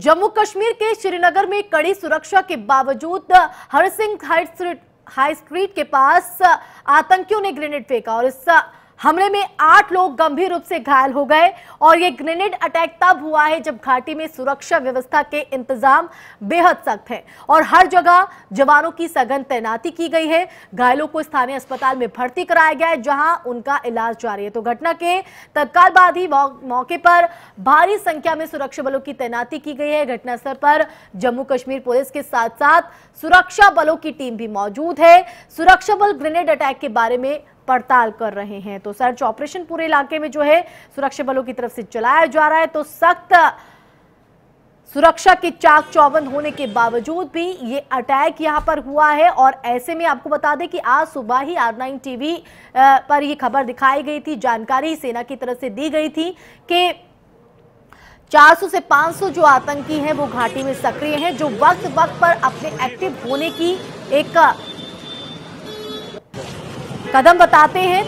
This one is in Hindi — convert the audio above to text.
जम्मू कश्मीर के श्रीनगर में कड़ी सुरक्षा के बावजूद हरसिंह हाई स्ट्रीट के पास आतंकियों ने ग्रेनेड फेंका और इस हमले में आठ लोग गंभीर रूप से घायल हो गए और ये ग्रेनेड अटैक तब हुआ है जब घाटी में सुरक्षा व्यवस्था के इंतजाम बेहद सख्त है और हर जगह जवानों की सघन तैनाती की गई है घायलों को स्थानीय अस्पताल में भर्ती कराया गया है जहां उनका इलाज जारी है तो घटना के तत्काल बाद ही मौके पर भारी संख्या में सुरक्षा बलों की तैनाती की गई है घटनास्थल पर जम्मू कश्मीर पुलिस के साथ साथ सुरक्षा बलों की टीम भी मौजूद है सुरक्षा बल ग्रेनेड अटैक के बारे में पड़ताल कर रहे हैं तो सर्च ऑपरेशन पूरे इलाके में जो है सुरक्षा बलों की तरफ से चलाया जा रहा है तो सख्त सुरक्षा के चाक चौबंद होने के बावजूद भी ये अटैक यहां पर हुआ है और ऐसे में आपको बता दें कि आज सुबह ही आर नाइन टीवी पर यह खबर दिखाई गई थी जानकारी सेना की तरफ से दी गई थी कि 400 से 500 जो आतंकी हैं वो घाटी में सक्रिय हैं जो वक्त वक्त पर अपने एक्टिव होने की एक कदम बताते हैं